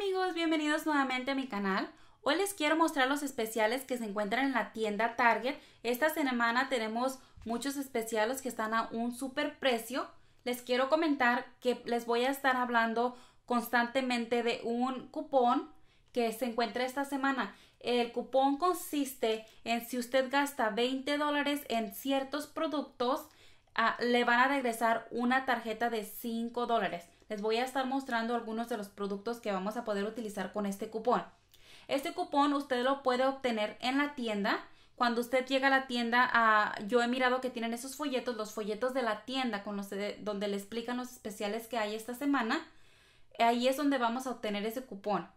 amigos, bienvenidos nuevamente a mi canal. Hoy les quiero mostrar los especiales que se encuentran en la tienda Target. Esta semana tenemos muchos especiales que están a un super precio. Les quiero comentar que les voy a estar hablando constantemente de un cupón que se encuentra esta semana. El cupón consiste en si usted gasta 20 dólares en ciertos productos, Ah, le van a regresar una tarjeta de 5 dólares. Les voy a estar mostrando algunos de los productos que vamos a poder utilizar con este cupón. Este cupón usted lo puede obtener en la tienda. Cuando usted llega a la tienda, ah, yo he mirado que tienen esos folletos, los folletos de la tienda con eh, donde le explican los especiales que hay esta semana. Ahí es donde vamos a obtener ese cupón.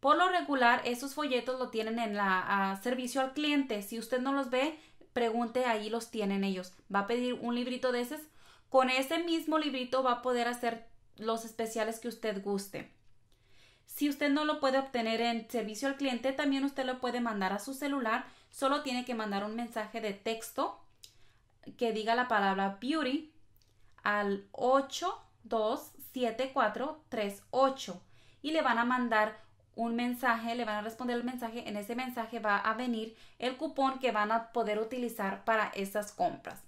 Por lo regular, esos folletos lo tienen en la ah, servicio al cliente. Si usted no los ve, pregunte, ahí los tienen ellos. Va a pedir un librito de esos. Con ese mismo librito va a poder hacer los especiales que usted guste. Si usted no lo puede obtener en servicio al cliente, también usted lo puede mandar a su celular. Solo tiene que mandar un mensaje de texto que diga la palabra beauty al 827438 y le van a mandar un mensaje, le van a responder el mensaje, en ese mensaje va a venir el cupón que van a poder utilizar para esas compras.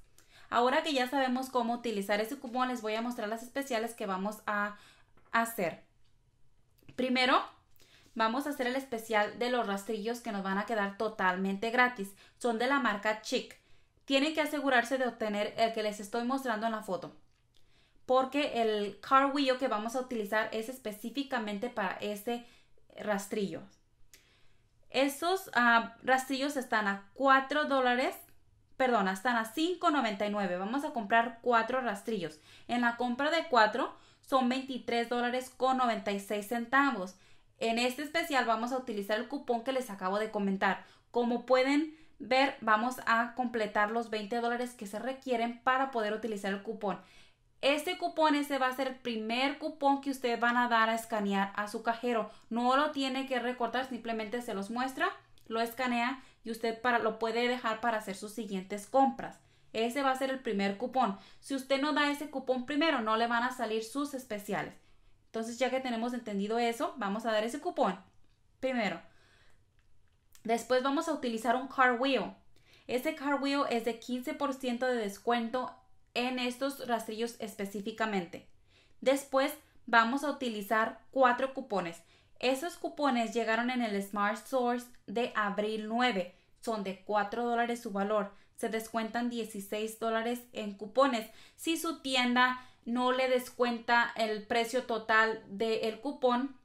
Ahora que ya sabemos cómo utilizar ese cupón, les voy a mostrar las especiales que vamos a hacer. Primero, vamos a hacer el especial de los rastrillos que nos van a quedar totalmente gratis. Son de la marca Chic. Tienen que asegurarse de obtener el que les estoy mostrando en la foto. Porque el car wheel que vamos a utilizar es específicamente para ese rastrillos. Esos ah, rastrillos están a 4 dólares, perdón, están a 5.99. Vamos a comprar 4 rastrillos. En la compra de 4 son 23 dólares con 96 centavos. En este especial vamos a utilizar el cupón que les acabo de comentar. Como pueden ver, vamos a completar los 20 dólares que se requieren para poder utilizar el cupón. Este cupón ese va a ser el primer cupón que ustedes van a dar a escanear a su cajero. No lo tiene que recortar, simplemente se los muestra, lo escanea y usted para, lo puede dejar para hacer sus siguientes compras. Ese va a ser el primer cupón. Si usted no da ese cupón primero, no le van a salir sus especiales. Entonces, ya que tenemos entendido eso, vamos a dar ese cupón primero. Después vamos a utilizar un car wheel. Ese car wheel es de 15% de descuento en estos rastrillos específicamente. Después vamos a utilizar cuatro cupones. Esos cupones llegaron en el Smart Source de abril 9. Son de 4 dólares su valor. Se descuentan 16 dólares en cupones. Si su tienda no le descuenta el precio total del cupón,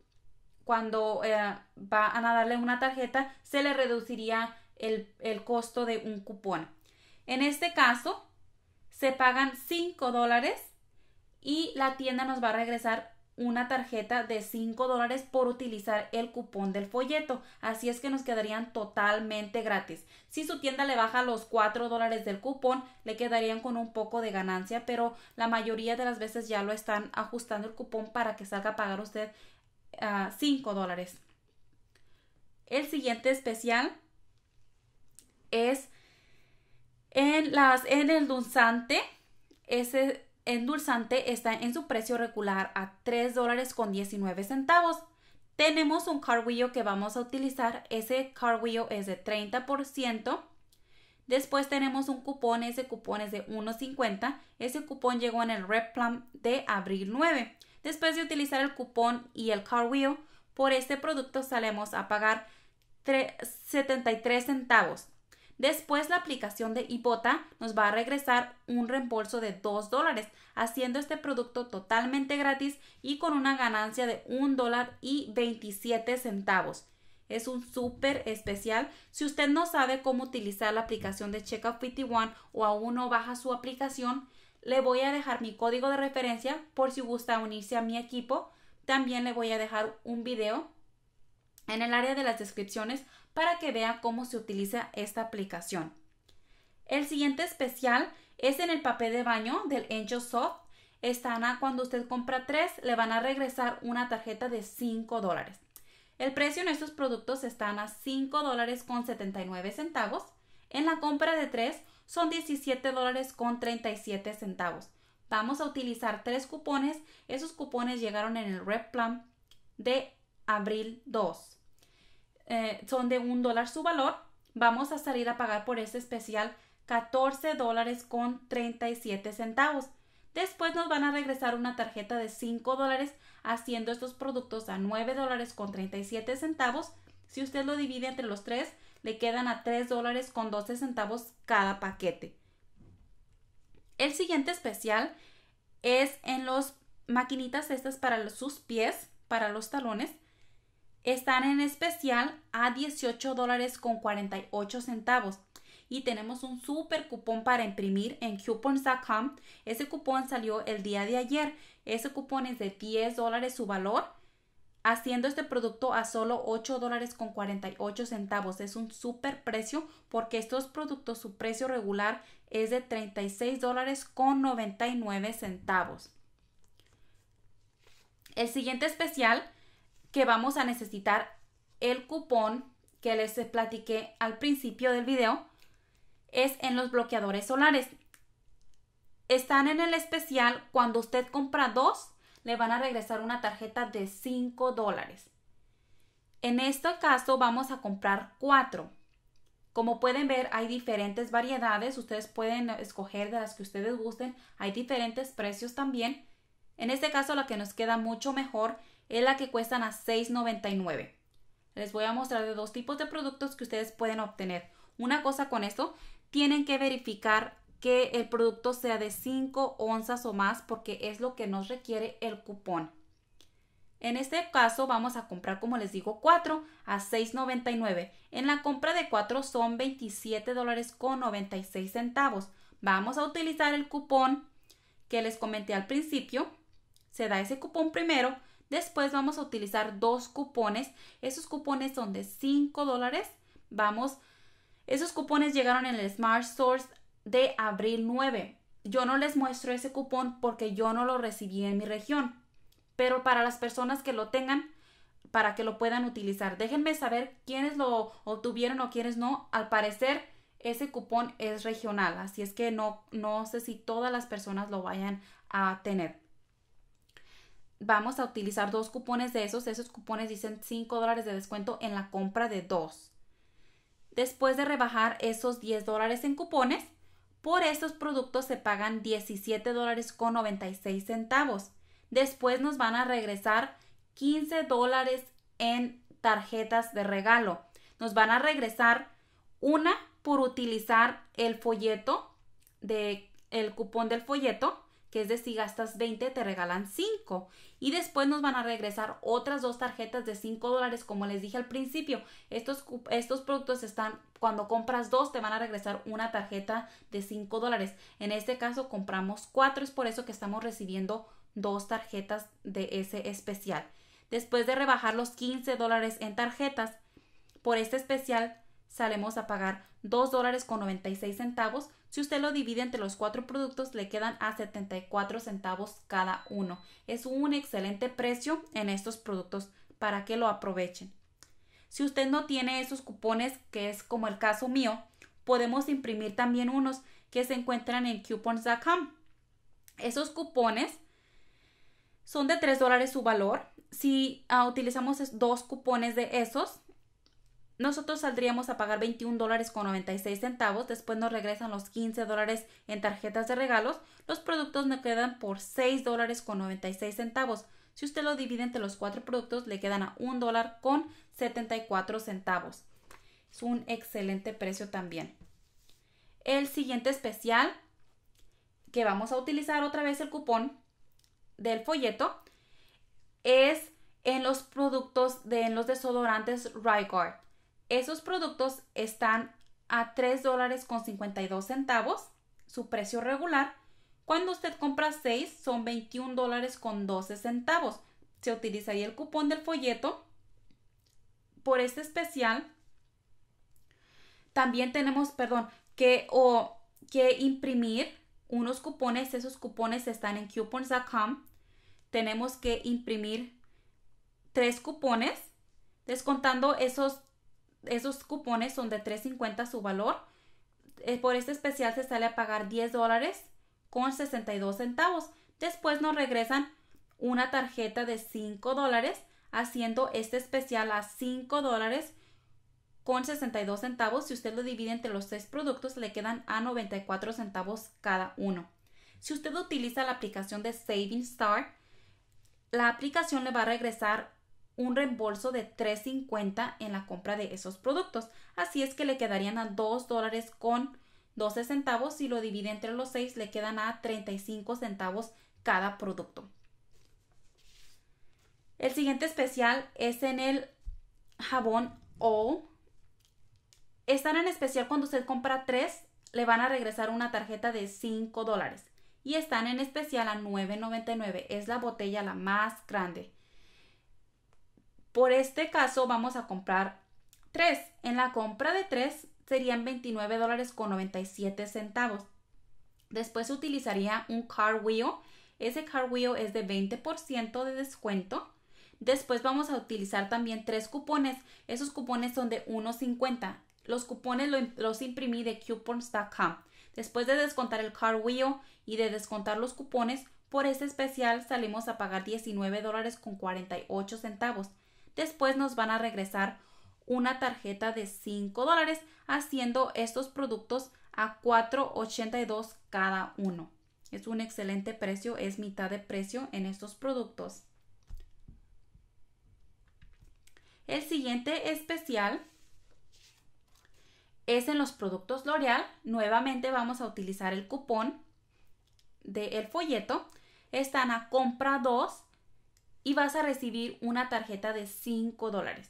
cuando eh, van a darle una tarjeta, se le reduciría el costo de un cupón. En este caso, se pagan 5 dólares y la tienda nos va a regresar una tarjeta de 5 dólares por utilizar el cupón del folleto. Así es que nos quedarían totalmente gratis. Si su tienda le baja los 4 dólares del cupón, le quedarían con un poco de ganancia, pero la mayoría de las veces ya lo están ajustando el cupón para que salga a pagar usted 5 ah, dólares. El siguiente especial es en, las, el dulzante, ese endulzante está en su precio regular a 3 dólares con 19 centavos. Tenemos un Carwheel que vamos a utilizar. Ese Carwheel es de 30%. Después tenemos un cupón. Ese cupón es de 1.50. Ese cupón llegó en el Red de abril 9. Después de utilizar el cupón y el Carwheel, por este producto salemos a pagar 73 centavos. Después la aplicación de Ipota nos va a regresar un reembolso de 2 dólares, haciendo este producto totalmente gratis y con una ganancia de 1 dólar y 27 centavos. Es un súper especial. Si usted no sabe cómo utilizar la aplicación de Checkout 51 o aún no baja su aplicación, le voy a dejar mi código de referencia por si gusta unirse a mi equipo. También le voy a dejar un video en el área de las descripciones para que vea cómo se utiliza esta aplicación. El siguiente especial es en el papel de baño del Angel Soft. a, cuando usted compra tres, le van a regresar una tarjeta de 5 dólares. El precio en estos productos están a 5 dólares con 79 centavos. En la compra de tres son 17 dólares con 37 centavos. Vamos a utilizar tres cupones. Esos cupones llegaron en el Red Plan de abril 2. Eh, son de un dólar su valor, vamos a salir a pagar por este especial 14 dólares con 37 centavos. Después nos van a regresar una tarjeta de 5 dólares haciendo estos productos a 9 dólares con 37 centavos. Si usted lo divide entre los tres, le quedan a 3 dólares con 12 centavos cada paquete. El siguiente especial es en los maquinitas estas para sus pies, para los talones están en especial a $18.48. dólares con centavos. Y tenemos un super cupón para imprimir en coupons.com. Ese cupón salió el día de ayer. Ese cupón es de 10 dólares su valor, haciendo este producto a solo 8 dólares con 48 centavos. Es un super precio porque estos productos, su precio regular es de 36 dólares con centavos. El siguiente especial que vamos a necesitar el cupón que les platiqué al principio del video es en los bloqueadores solares. Están en el especial cuando usted compra dos, le van a regresar una tarjeta de 5 dólares. En este caso vamos a comprar cuatro. Como pueden ver, hay diferentes variedades. Ustedes pueden escoger de las que ustedes gusten. Hay diferentes precios también. En este caso, lo que nos queda mucho mejor es la que cuestan a $6.99. Les voy a mostrar de dos tipos de productos que ustedes pueden obtener. Una cosa con esto, tienen que verificar que el producto sea de 5 onzas o más porque es lo que nos requiere el cupón. En este caso vamos a comprar, como les digo, 4 a 6.99. En la compra de 4 son $27.96. dólares Vamos a utilizar el cupón que les comenté al principio. Se da ese cupón primero Después vamos a utilizar dos cupones. Esos cupones son de 5 dólares. Vamos, esos cupones llegaron en el Smart Source de abril 9. Yo no les muestro ese cupón porque yo no lo recibí en mi región. Pero para las personas que lo tengan, para que lo puedan utilizar. Déjenme saber quiénes lo obtuvieron o quiénes no. Al parecer, ese cupón es regional, así es que no, no sé si todas las personas lo vayan a tener vamos a utilizar dos cupones de esos. Esos cupones dicen 5 dólares de descuento en la compra de dos. Después de rebajar esos 10 dólares en cupones, por estos productos se pagan 17 dólares con 96 centavos. Después nos van a regresar 15 dólares en tarjetas de regalo. Nos van a regresar una por utilizar el folleto de el cupón del folleto es de si gastas 20 te regalan 5 y después nos van a regresar otras dos tarjetas de 5 dólares como les dije al principio estos, estos productos están cuando compras dos te van a regresar una tarjeta de 5 dólares en este caso compramos 4 es por eso que estamos recibiendo dos tarjetas de ese especial después de rebajar los 15 dólares en tarjetas por este especial salemos a pagar 2 dólares con 96 centavos. Si usted lo divide entre los cuatro productos, le quedan a 74 centavos cada uno. Es un excelente precio en estos productos para que lo aprovechen. Si usted no tiene esos cupones, que es como el caso mío, podemos imprimir también unos que se encuentran en coupons.com. Esos cupones son de 3 dólares su valor. Si ah, utilizamos dos cupones de esos, nosotros saldríamos a pagar 21 dólares con 96 centavos, después nos regresan los 15 dólares en tarjetas de regalos, los productos nos quedan por 6 dólares con 96 centavos. Si usted lo divide entre los cuatro productos, le quedan a $1.74. dólar con 74 centavos. Es un excelente precio también. El siguiente especial que vamos a utilizar otra vez el cupón del folleto es en los productos de los desodorantes Ryguard. Esos productos están a $3.52, dólares con centavos, su precio regular. Cuando usted compra 6 son $21.12. dólares con centavos. Se utilizaría el cupón del folleto. Por este especial también tenemos, perdón, que, o, que imprimir unos cupones. Esos cupones están en coupons.com. Tenemos que imprimir tres cupones. Descontando esos esos cupones son de 3.50 su valor. Eh, por este especial se sale a pagar 10 dólares con 62 centavos. Después nos regresan una tarjeta de 5 dólares haciendo este especial a 5 dólares con 62 centavos. Si usted lo divide entre los tres productos, le quedan a 94 centavos cada uno. Si usted utiliza la aplicación de Saving Star, la aplicación le va a regresar un reembolso de 3.50 en la compra de esos productos. Así es que le quedarían a 2 dólares con 12 centavos. Si lo divide entre los 6, le quedan a 35 centavos cada producto. El siguiente especial es en el jabón O. Están en especial cuando usted compra 3, le van a regresar una tarjeta de 5 dólares. Y están en especial a 9.99. Es la botella la más grande. Por este caso vamos a comprar 3. En la compra de tres serían $29.97. dólares con centavos. Después utilizaría un car wheel. Ese car wheel es de 20% de descuento. Después vamos a utilizar también tres cupones. Esos cupones son de 1.50. Los cupones los imprimí de coupons.com. Después de descontar el car wheel y de descontar los cupones, por este especial salimos a pagar $19.48. dólares con centavos. Después nos van a regresar una tarjeta de 5 dólares haciendo estos productos a 4.82 cada uno. Es un excelente precio, es mitad de precio en estos productos. El siguiente especial es en los productos L'Oreal. Nuevamente vamos a utilizar el cupón del el folleto. Están a compra 2 y vas a recibir una tarjeta de 5 dólares.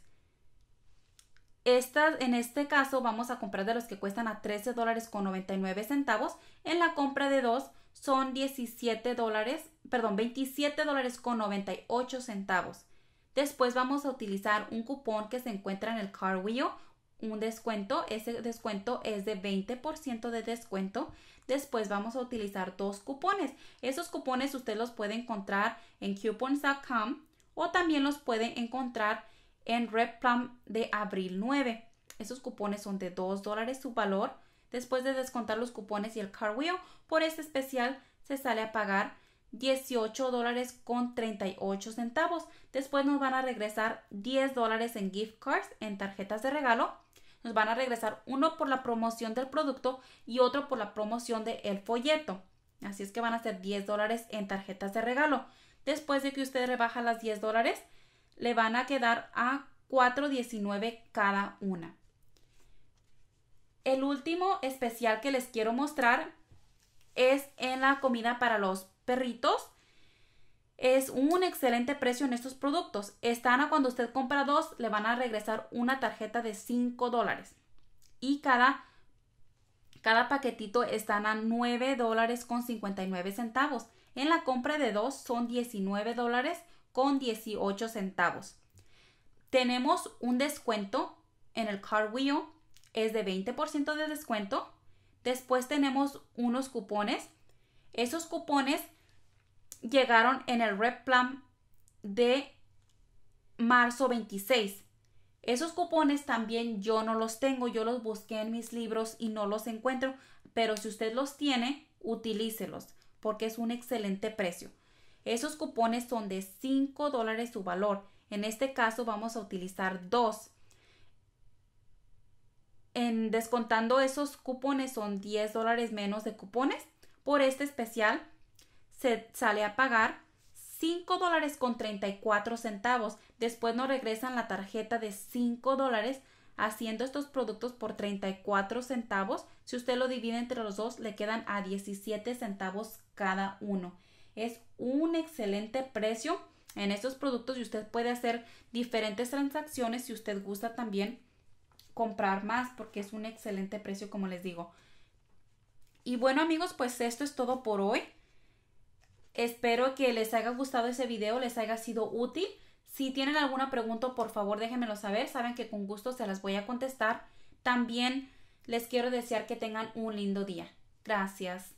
en este caso vamos a comprar de los que cuestan a 13 dólares con 99 centavos. En la compra de dos son 17 dólares, perdón, 27 dólares con 98 centavos. Después vamos a utilizar un cupón que se encuentra en el Car un descuento. Ese descuento es de 20% de descuento. Después vamos a utilizar dos cupones. Esos cupones usted los puede encontrar en coupons.com o también los puede encontrar en Redplum de abril 9. Esos cupones son de 2 dólares su valor. Después de descontar los cupones y el car wheel, por este especial se sale a pagar 18 dólares con 38 centavos. Después nos van a regresar 10 dólares en gift cards, en tarjetas de regalo nos van a regresar uno por la promoción del producto y otro por la promoción del folleto. Así es que van a ser 10 dólares en tarjetas de regalo. Después de que usted rebaja las 10 dólares, le van a quedar a 4.19 cada una. El último especial que les quiero mostrar es en la comida para los perritos es un excelente precio en estos productos. Están a cuando usted compra dos, le van a regresar una tarjeta de 5 dólares. Y cada, cada paquetito están a 9 dólares con 59 centavos. En la compra de dos son 19 dólares con 18 centavos. Tenemos un descuento en el Car Wheel, es de 20% de descuento. Después tenemos unos cupones. Esos cupones llegaron en el Red Plan de marzo 26. Esos cupones también yo no los tengo, yo los busqué en mis libros y no los encuentro, pero si usted los tiene, utilícelos porque es un excelente precio. Esos cupones son de 5 dólares su valor. En este caso vamos a utilizar dos. En descontando esos cupones son 10 dólares menos de cupones por este especial se sale a pagar 5 dólares con 34 centavos. Después nos regresan la tarjeta de 5 dólares haciendo estos productos por 34 centavos. Si usted lo divide entre los dos, le quedan a 17 centavos cada uno. Es un excelente precio en estos productos y usted puede hacer diferentes transacciones si usted gusta también comprar más porque es un excelente precio como les digo. Y bueno amigos, pues esto es todo por hoy. Espero que les haya gustado ese video, les haya sido útil. Si tienen alguna pregunta, por favor déjenmelo saber. Saben que con gusto se las voy a contestar. También les quiero desear que tengan un lindo día. Gracias.